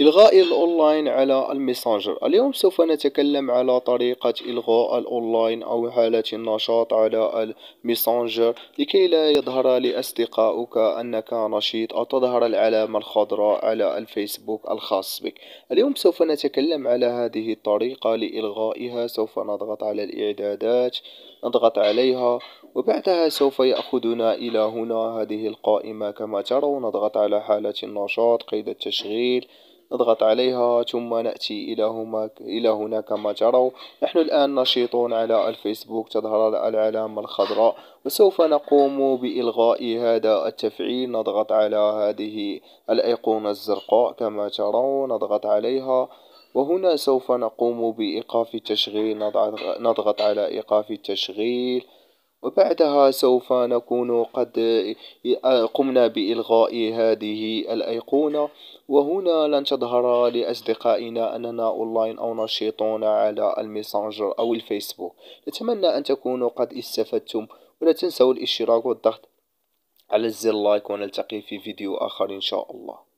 إلغاء الأونلاين على الميسنجر اليوم سوف نتكلم على طريقة إلغاء الأونلاين أو حالة النشاط على الميسنجر لكي لا يظهر لأصدقائك أنك نشيط أو تظهر العلامة الخضراء على الفيسبوك الخاص بك اليوم سوف نتكلم على هذه الطريقة لإلغائها سوف نضغط على الإعدادات نضغط عليها وبعدها سوف يأخذنا إلى هنا هذه القائمة كما ترون نضغط على حالة النشاط قيد التشغيل نضغط عليها ثم نأتي إلى, هما إلى هنا كما تروا نحن الآن نشيطون على الفيسبوك تظهر العلامة الخضراء وسوف نقوم بإلغاء هذا التفعيل نضغط على هذه الأيقونة الزرقاء كما ترون نضغط عليها وهنا سوف نقوم بإيقاف التشغيل نضغط على إيقاف التشغيل وبعدها سوف نكون قد قمنا بإلغاء هذه الأيقونة وهنا لن تظهر لأصدقائنا أننا أونلاين أو نشيطون على الميسنجر أو الفيسبوك نتمنى أن تكونوا قد استفدتم ولا تنسوا الاشتراك والضغط على الزر لايك ونلتقي في فيديو آخر إن شاء الله